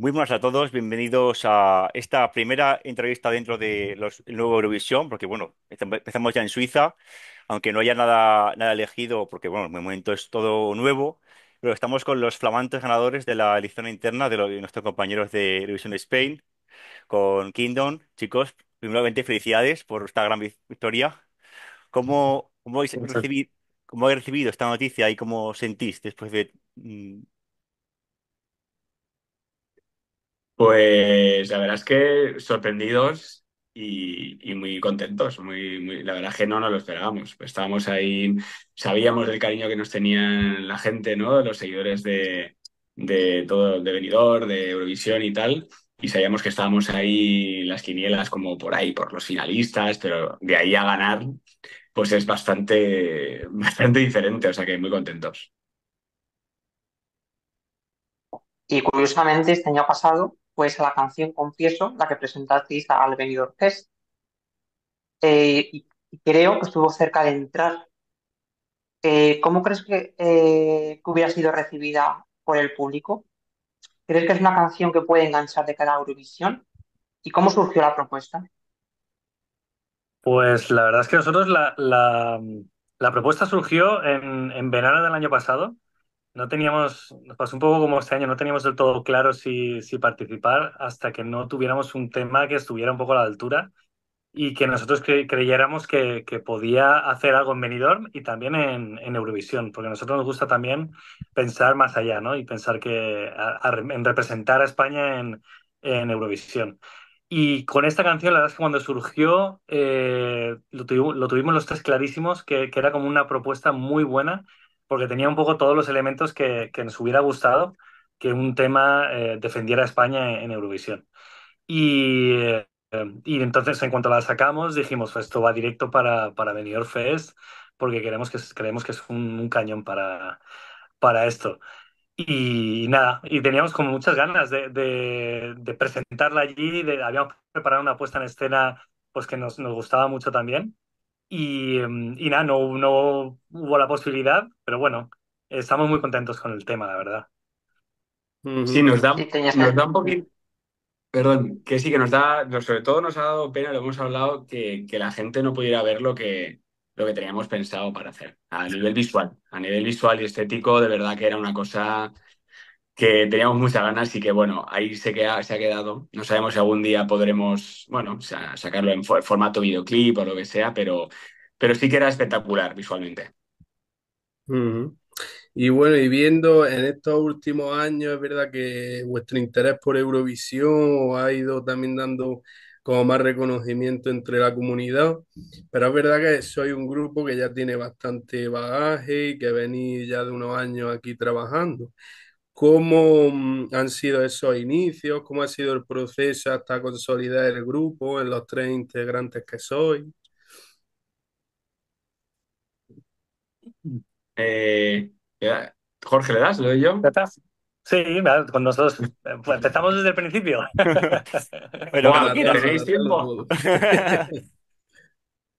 Muy buenas a todos, bienvenidos a esta primera entrevista dentro de los nuevo Eurovisión, porque bueno, empezamos ya en Suiza, aunque no haya nada, nada elegido, porque bueno, en el momento es todo nuevo, pero estamos con los flamantes ganadores de la elección interna de, nuestros compañeros de Eurovisión Spain, con Kingdom. Chicos, primeramente felicidades por esta gran victoria. ¿Cómo, habéis recibido, esta noticia y cómo sentís después de, mm, Pues la verdad es que sorprendidos y, muy contentos. Muy, la verdad es que no nos lo esperábamos. estábamos ahí, sabíamos del cariño que nos tenían la gente, ¿no? Los seguidores de, de todo, de Benidorm, de Eurovisión y tal. Y sabíamos que estábamos ahí las quinielas como por ahí, por los finalistas, pero de ahí a ganar, pues es bastante, bastante diferente. O sea que muy contentos. Y curiosamente, este año pasado pues a la canción Confieso, la que presentasteis al Benidorm Fest. Eh, y creo que estuvo cerca de entrar. Eh, ¿Cómo crees eh, que, hubiera sido recibida por el público? ¿Crees que es una canción que puede enganchar de cada Eurovisión? ¿Y cómo surgió la propuesta? Pues la verdad es que nosotros la, propuesta surgió en, en verano del año pasado no teníamos, nos pasó un poco como este año, no teníamos del todo claro si, si participar hasta que no tuviéramos un tema que estuviera un poco a la altura y que nosotros creyéramos que, que, podía hacer algo en Benidorm y también en, Eurovisión, porque a nosotros nos gusta también pensar más allá, ¿no? Y pensar que en representar a España en, en, Eurovisión. Y con esta canción, la verdad es que cuando surgió, eh, lo, lo, tuvimos los tres clarísimos, que, que era como una propuesta muy buena porque tenía un poco todos los elementos que, nos hubiera gustado que un tema eh, defendiera a España en, Eurovisión. Eh, y, entonces, en cuanto la sacamos, dijimos, esto va directo para, para Benidorm Fest, porque queremos que, creemos que es un, cañón para, para esto. Y nada, y teníamos como muchas ganas de, presentarla allí, de, habíamos preparado una puesta en escena pues que nos gustaba mucho también. Mm, y, nada, no, no hubo la posibilidad, pero bueno, estamos muy contentos con el tema, la verdad. Sí, nos da, un poquito, perdón, que sí, que nos da, sobre todo nos ha dado pena, lo hemos hablado, que, que la gente no pudiera ver lo que, lo que teníamos pensado para hacer a nivel visual. A nivel visual y estético, de verdad que era una cosa que teníamos muchas ganas y que, bueno, ahí se, queda, se ha quedado. No sabemos si algún día podremos, bueno, sacarlo en formato videoclip o lo que sea, pero, pero sí que era espectacular visualmente. Y bueno, y viendo en estos últimos años, es verdad que vuestro interés por Eurovisión ha ido también dando como más reconocimiento entre la comunidad, pero es verdad que soy un grupo que ya tiene bastante bagaje y que venís ya de unos años aquí trabajando. ¿Cómo mm, han sido esos inicios? ¿Cómo ha sido el proceso hasta consolidar el grupo en los tres integrantes que soy? Eh, Jorge, ¿le das? ¿Lo doy yo? Sí, con nosotros eh, pues empezamos desde el principio. bueno, ¿tenéis tiempo?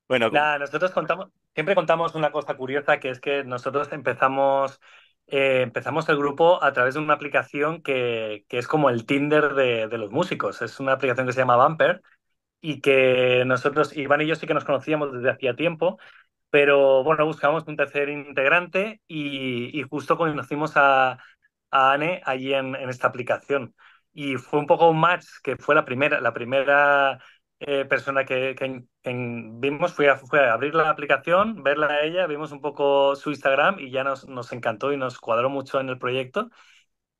bueno, nosotros contamos, siempre contamos una cosa curiosa que es que nosotros empezamos eh, empezamos el grupo a través de una aplicación que, es como el Tinder de, los músicos. Es una aplicación que se llama Bumper y que nosotros, Iván y yo sí que nos conocíamos desde hacía tiempo, pero bueno, buscábamos un tercer integrante y, justo conocimos a, a Anne allí en, en, esta aplicación. Y fue un poco un match que fue la primera, la primera eh, persona que, que, vimos fui a, a abrir la aplicación, verla a ella, vimos un poco su Instagram y ya nos, nos encantó y nos cuadró mucho en el proyecto.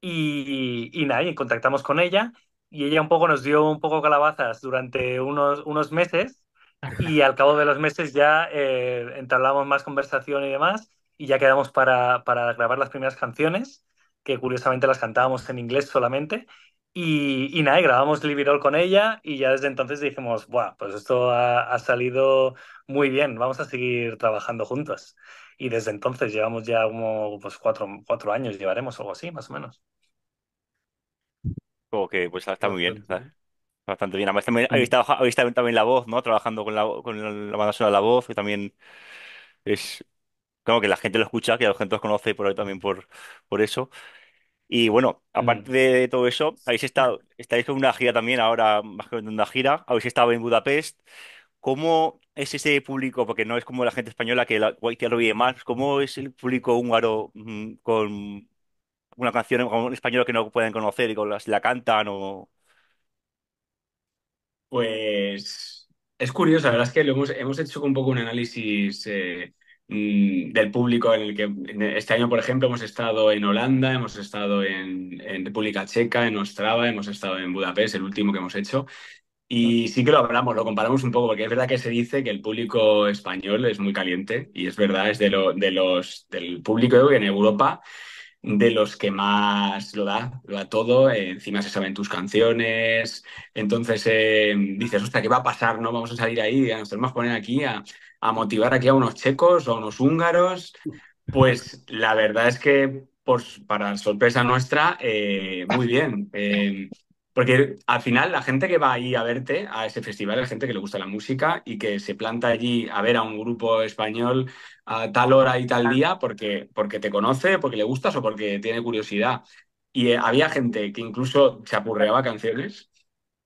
Y, y, nada, y contactamos con ella y ella un poco nos dio un poco calabazas durante unos, unos meses y al cabo de los meses ya eh, entablamos más conversación y demás y ya quedamos para, para grabar las primeras canciones que curiosamente las cantábamos en inglés solamente y, nada, grabamos Libirol con ella y ya desde entonces dijimos, Buah, pues esto ha, salido muy bien, vamos a seguir trabajando juntos. Y desde entonces llevamos ya como pues cuatro, cuatro años, llevaremos algo así, más o menos. Como que pues está muy bien, Bastante bien. Además, también habéis, habéis también, la voz, ¿no? Trabajando con la, con la banda sonora de la voz, que también es como que la gente lo escucha, que la gente los conoce por ahí también por, por eso. Y bueno, aparte mm. de todo eso, habéis estado, estáis con una gira también ahora, más que una gira, habéis estado en Budapest. ¿Cómo es ese público? Porque no es como la gente española que la, lo vive más. ¿Cómo es el público húngaro mm, con una canción con un español que no pueden conocer y con las la cantan o... Pues es curioso, la verdad es que lo hemos, hecho un poco un análisis. Eh, Mm, del público en el que este año, por ejemplo, hemos estado en Holanda, hemos estado en, República Checa, en Ostrava, hemos estado en Budapest, el último que hemos hecho. Y sí que lo hablamos, lo comparamos un poco, porque es verdad que se dice que el público español es muy caliente y es verdad, es de, lo, de los, del público en Europa de los que más lo da, lo da todo, encima se saben tus canciones, entonces eh, dices, hostia, ¿qué va a pasar? No vamos a salir ahí, nos vamos a poner aquí a, a motivar aquí a unos checos o unos húngaros. Pues la verdad es que, pues, para sorpresa nuestra, eh, muy bien. Eh, porque al final la gente que va ahí a verte a ese festival es gente que le gusta la música y que se planta allí a ver a un grupo español a tal hora y tal día porque, porque te conoce, porque le gustas o porque tiene curiosidad. Y eh, había gente que incluso se apurreaba canciones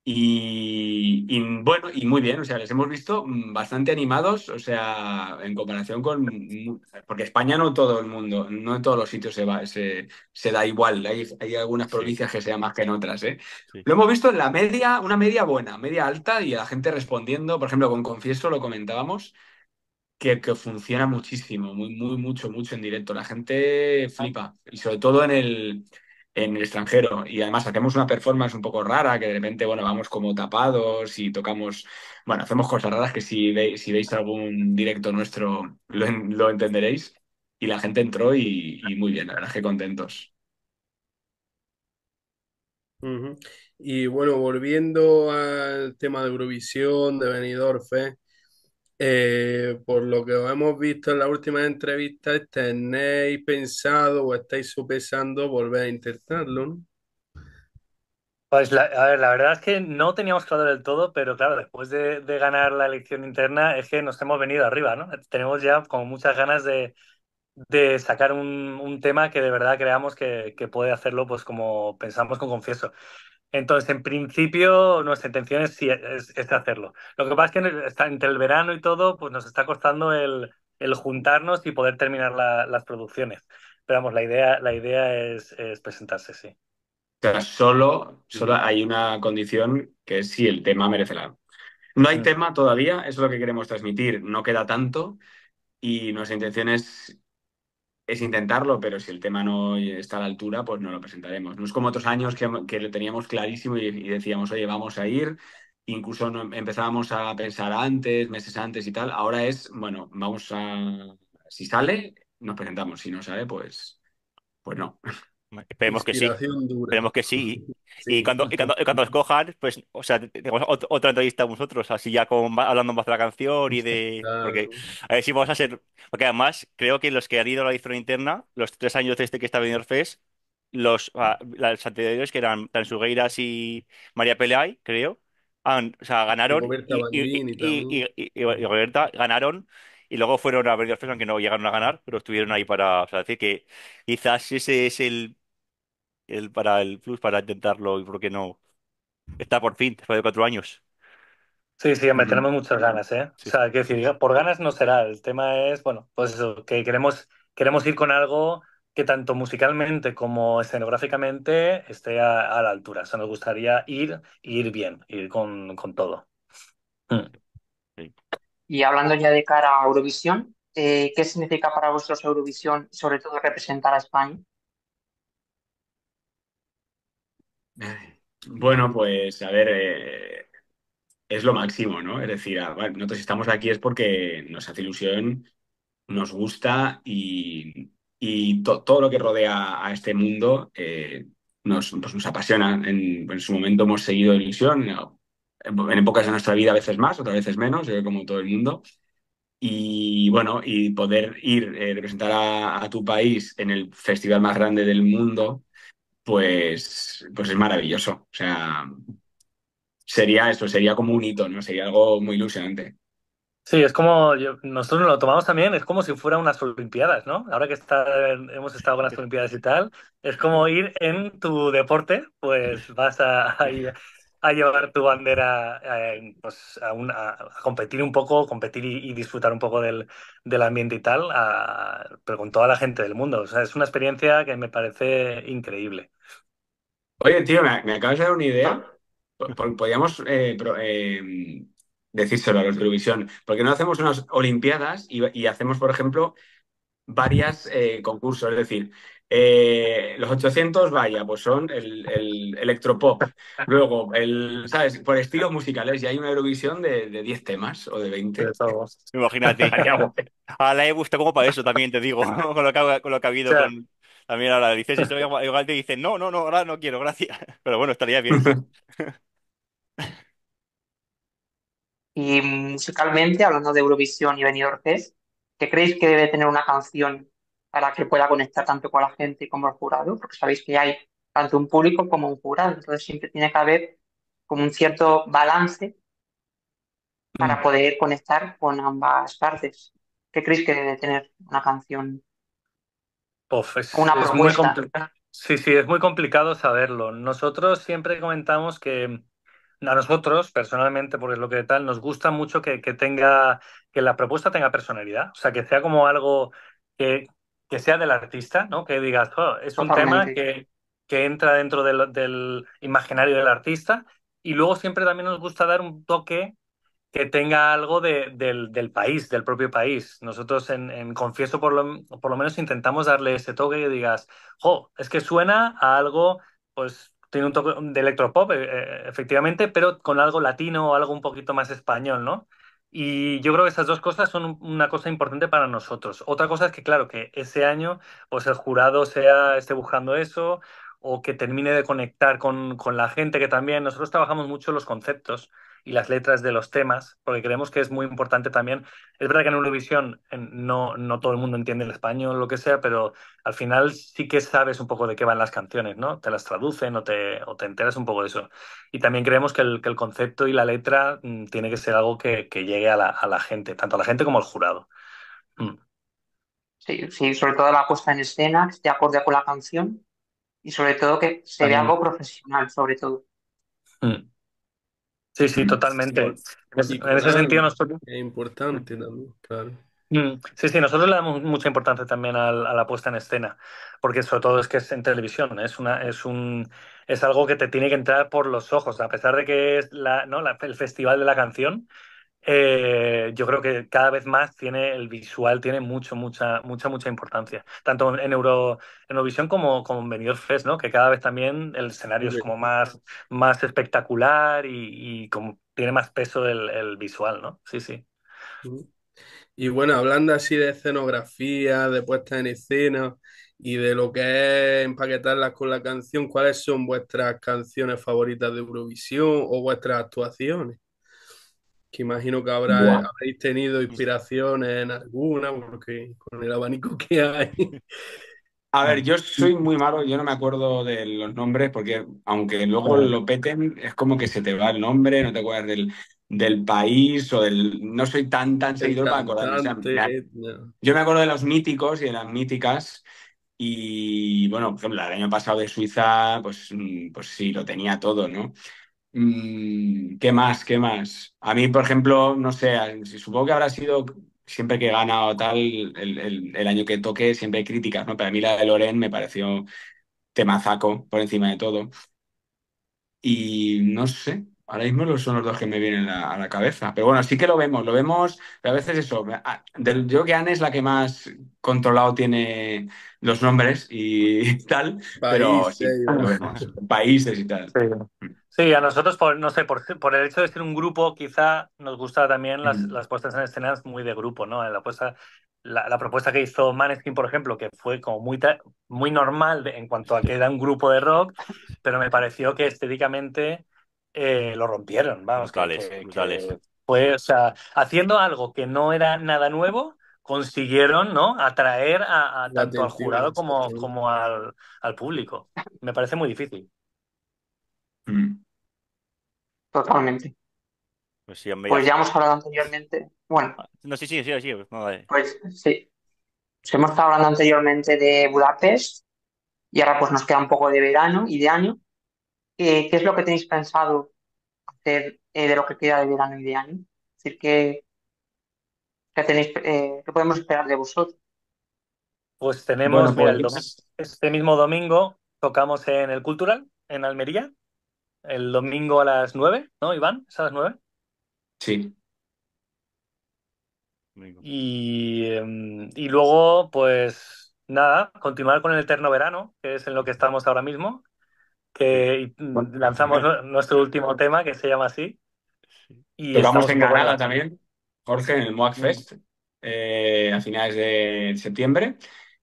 y, bueno, y muy bien, o sea, les hemos visto mm, bastante animados, o sea, en comparación con... Porque España no todo el mundo, no en todos los sitios se, se, da igual, hay, algunas provincias que sean más que en otras, ¿eh? Lo hemos visto en la media, una media buena, media alta, y la gente respondiendo, por ejemplo, con Confieso lo comentábamos, que, que funciona muchísimo, muy, muy, mucho, mucho en directo, la gente flipa, y sobre todo en el en el extranjero y además hacemos una performance un poco rara, que de repente, bueno, vamos como tapados y tocamos, bueno, hacemos cosas raras que si, veis, si veis algún directo nuestro lo, entenderéis. Y la gente entró y, muy bien, la verdad que contentos. Y bueno, volviendo al tema de Eurovisión, de Benidorm, eh, por lo que hemos visto en la última entrevista, ¿tenéis pensado o estáis supensando volver a intentarlo? Pues la, a ver, la verdad es que no teníamos claro del todo, pero claro, después de, ganar la elección interna es que nos hemos venido arriba, ¿no? Tenemos ya como muchas ganas de, sacar un, tema que de verdad creamos que, que puede hacerlo, pues como pensamos con Confieso. Entonces, en principio, nuestra intención es, es, es, hacerlo. Lo que pasa es que está, entre el verano y todo, pues nos está costando el, juntarnos y poder terminar las producciones. Pero vamos, la idea, la idea es, presentarse, sí. O sea, solo, solo hay una condición que es si el tema merece la. No hay mm. tema todavía, eso es lo que queremos transmitir, no queda tanto y nuestra intención es es intentarlo, pero si el tema no está a la altura, pues no lo presentaremos. No es como otros años que, que lo teníamos clarísimo y, decíamos, oye, vamos a ir. Incluso empezábamos a pensar antes, meses antes y tal. Ahora es, bueno, vamos a... Si sale, nos presentamos. Si no sale, pues, pues no. Esperemos que sí. Esperemos que sí. Y, cuando, y cuando, pues, o sea, tenemos otra entrevista a vosotros, así ya con, hablando más de la canción y de. a ver si vamos a ser. Porque además, creo que los que han ido a la edición interna, los tres años desde que está en Fest, los, anteriores, que eran Tansugueiras y María Peleay, creo, han, o sea, ganaron. Y y, y, y Roberta ganaron y luego fueron a ver Fest, aunque no llegaron a ganar, pero estuvieron ahí para. O sea, decir que quizás ese es el para el Plus para intentarlo y por qué no. Está por fin, después de cuatro años. Sí, sí, hombre, mm. tenemos muchas ganas, ¿eh? O sea, por ganas no será. El tema es, bueno, pues eso, que queremos, queremos ir con algo que tanto musicalmente como escenográficamente esté a, la altura. O sea, nos gustaría ir, ir bien, ir con, todo. Mm. Y hablando ya de cara a Eurovisión, eh, ¿qué significa para vosotros Eurovisión sobre todo representar a España? Bueno, pues a ver, eh, es lo máximo, ¿no? Es decir, ah, nosotros estamos aquí es porque nos hace ilusión, nos gusta y, todo lo que rodea a este mundo eh, pues, nos, apasiona. En, su momento hemos seguido ilusión, en épocas de nuestra vida a veces más, otras veces menos, como todo el mundo. Y bueno, y poder ir, eh, representar a tu país en el festival más grande del mundo, pues, pues es maravilloso. O sea, sería eso, sería como un hito, ¿no? Sería algo muy ilusionante. Sí, es como nosotros lo tomamos también, es como si fuera unas Olimpiadas, ¿no? Ahora que está- hemos estado con las Olimpiadas y tal, es como ir en tu deporte, pues vas a, llevar tu bandera eh, pues a, competir un poco, competir y, disfrutar un poco del, del ambiente y tal, pero con toda la gente del mundo. O sea, es una experiencia que me parece increíble. Oye, tío, me, acabas de dar una idea. Ah. Podríamos eh, em, decírselo a los Eurovisión. ¿Por qué no hacemos unas Olimpiadas y, hacemos, por ejemplo, varias eh, concursos? Es decir, eh, los 800, vaya, pues son el, electropop. Luego, el, ¿sabes? Por estilos musicales, y hay una Eurovisión de, 10 temas o de 20. Imagínate. A la he gustado como para eso también, te digo, ah. con lo que ha, habido con... También ahora dices igual te dicen, no, no, no, ahora no quiero, gracias. Pero bueno, estaría bien. Y musicalmente, hablando de Eurovisión y Benidorm ¿qué creéis que debe tener una canción para que pueda conectar tanto con la gente como el jurado? Porque sabéis que hay tanto un público como un jurado, entonces siempre tiene que haber como un cierto balance para mm. poder conectar con ambas partes. ¿Qué creéis que debe tener una canción es, muy complicado. Sí, sí, es muy complicado saberlo. Nosotros siempre comentamos que a nosotros, personalmente, porque es lo que tal, nos gusta mucho que, tenga, que la propuesta tenga personalidad, o sea, que sea como algo que, que sea del artista, ¿no? Que digas, oh, es un tema que, que, entra dentro del, imaginario del artista. Y luego siempre también nos gusta dar un toque que tenga algo de, del, del, país, del propio país. Nosotros en, en Confieso por lo, por lo, menos intentamos darle ese toque y digas, es que suena a algo, pues tiene un toque de electropop, eh, eh, efectivamente, pero con algo latino o algo un poquito más español, ¿no? Y yo creo que esas dos cosas son una cosa importante para nosotros. Otra cosa es que, claro, que ese año, pues el jurado sea, esté buscando eso, o que termine de conectar con, la gente, que también nosotros trabajamos mucho los conceptos y las letras de los temas, porque creemos que es muy importante también. Es verdad que en Eurovisión no, no todo el mundo entiende el español, o lo que sea, pero al final sí que sabes un poco de qué van las canciones, ¿no? Te las traducen o te, o te enteras un poco de eso. Y también creemos que el, que el concepto y la letra mm, tiene que ser algo que, llegue a la, a la, gente, tanto a la gente como al jurado. Mm. Sí, sí, sobre todo la puesta en escena, que esté acorde con la canción y sobre todo que sería algo profesional, sobre todo. Mm. Sí, sí, mm, totalmente. en ese sentido nosotros... Es importante claro. Mm, sí, sí, nosotros le damos mucha importancia también a, la puesta en escena, porque sobre todo es que es en televisión, es una, es un, es algo que te tiene que entrar por los ojos, a pesar de que es la, ¿no? el festival de la canción, eh, yo creo que cada vez más tiene el visual, tiene mucho, mucha, mucha, mucha importancia. Tanto en Euro, en Eurovisión como, como en Fest, ¿no? Que cada vez también el escenario es como más, más espectacular y, como tiene más peso el, visual, ¿no? Sí, sí. Mm. Y bueno, hablando así de escenografía, de puesta en escena y de lo que es empaquetarlas con la canción, ¿cuáles son vuestras canciones favoritas de Eurovisión o vuestras actuaciones? que imagino que habréis tenido inspiración en alguna, porque con el abanico que hay. A ver, yo soy muy malo, yo no me acuerdo de los nombres, porque aunque luego lo peten, es como que se te va el nombre, no te acuerdas del, del país o del. No soy tan, tan seguidor para acordarme. yo me acuerdo de los míticos y de las míticas. Y bueno, por ejemplo, el año pasado de Suiza, pues, mm, pues sí, lo tenía todo, ¿no? Mm, ¿Qué más? ¿Qué más? A mí, por ejemplo, no sé, supongo que habrá sido siempre que gana o tal, el, año que toque, siempre hay críticas, ¿no? Pero a mí la de Loren me pareció temazaco por encima de todo. Y no sé, ahora mismo los- son los dos que me vienen a, la cabeza. Pero bueno, sí que lo vemos, lo vemos, pero a veces eso. Ah, yo creo que Anne es la que más controlado tiene los nombres y tal, pero sí, Países lo vemos. Países y tal. Sí, a nosotros, por, no sé, por, el hecho de ser un grupo, quizá nos gusta también las, puestas en escenas muy de grupo, ¿no? La, la, propuesta que hizo Maneskin, por ejemplo, que fue como muy, muy normal en cuanto a que era un grupo de rock, pero me pareció que estéticamente eh, lo rompieron, vamos. claro o sea, haciendo algo que no era nada nuevo, consiguieron ¿no? atraer a, tanto al jurado como, como al, público. Me parece muy difícil. Mm. Totalmente. Pues ya pues hemos hablado anteriormente, bueno, ah, No, sí, sí, sí, pues sí. pues sí, hemos estado hablando anteriormente de Budapest y ahora pues nos queda un poco de verano y de año. Eh, ¿qué es lo que tenéis pensado hacer eh, de lo que queda de verano y de año? Es decir, ¿qué, tenéis, eh, qué podemos esperar de vosotros? Pues tenemos, pues este mismo domingo tocamos en el Cultural, en Almería el domingo a las 9, ¿no, Iván? ¿Es a las 9? Sí. Em, y, luego, pues nada, continuar con el eterno verano, que es en lo que estamos ahora mismo, que lanzamos nuestro último tema, que se llama así. Y vamos en Granada también, Jorge, en el Moac mm. Fest, eh, a finales de septiembre.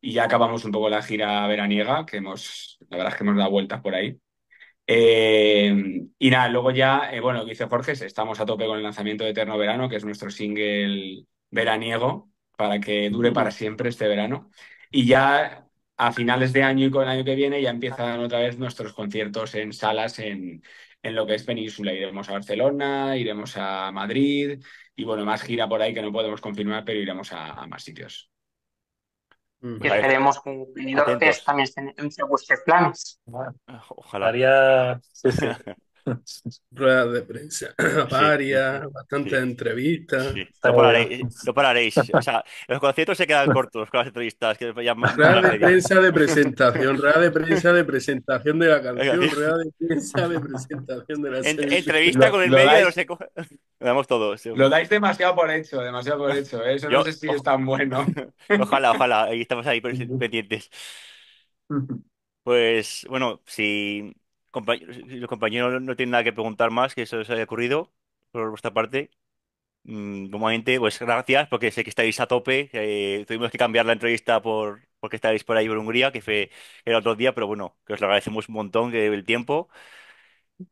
Y ya acabamos un poco la gira veraniega, que hemos, la verdad es que hemos dado vueltas por ahí. Eh, y nada, luego ya, eh, bueno, que dice Jorge, estamos a tope con el lanzamiento de Eterno Verano, que es nuestro single veraniego, para que dure para siempre este verano. Y ya a finales de año y con el año que viene ya empiezan otra vez nuestros conciertos en salas en, en lo que es península. Iremos a Barcelona, iremos a Madrid y bueno, más gira por ahí que no podemos confirmar, pero iremos a más sitios. Y esperemos que Benidorm también se, en sus planes. Ojalá. Rueda de prensa varias, bastante bastantes entrevistas. No, pararéis, O sea, los conciertos se quedan cortos con las entrevistas. Que rueda de prensa de presentación, rueda de prensa de presentación de la canción, rueda de prensa de presentación de la en, Entrevista con el medio de los Lo damos todo. Lo dais demasiado por hecho, demasiado por hecho. ¿eh? Eso no sé si es tan bueno. Ojalá, ojalá. Ahí estamos ahí pendientes. Pues bueno, si los compañeros no tienen nada que preguntar más que eso os haya ocurrido por vuestra parte. Mm, normalmente pues gracias, porque sé que estáis a tope. Eh, tuvimos que cambiar la entrevista por porque estáis por ahí por Hungría, que fue el otro día, pero bueno, que os lo agradecemos un montón que el tiempo.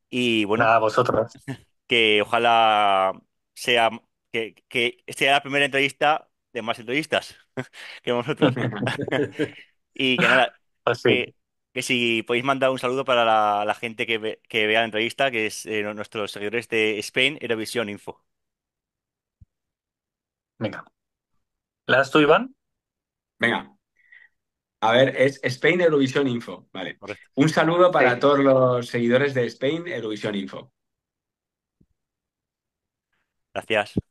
Y bueno, a vosotros. que ojalá sea que, sea la primera entrevista de más entrevistas que vosotros. Y que nada, pues que si podéis mandar un saludo para la, gente que, vea la entrevista, que es eh, nuestros seguidores de Spain Eurovisión Info. Venga. ¿La das tú, Iván? Venga, a ver, es Spain Eurovisión Info. Vale. Un saludo para todos los seguidores de Spain Eurovisión Info. Gracias.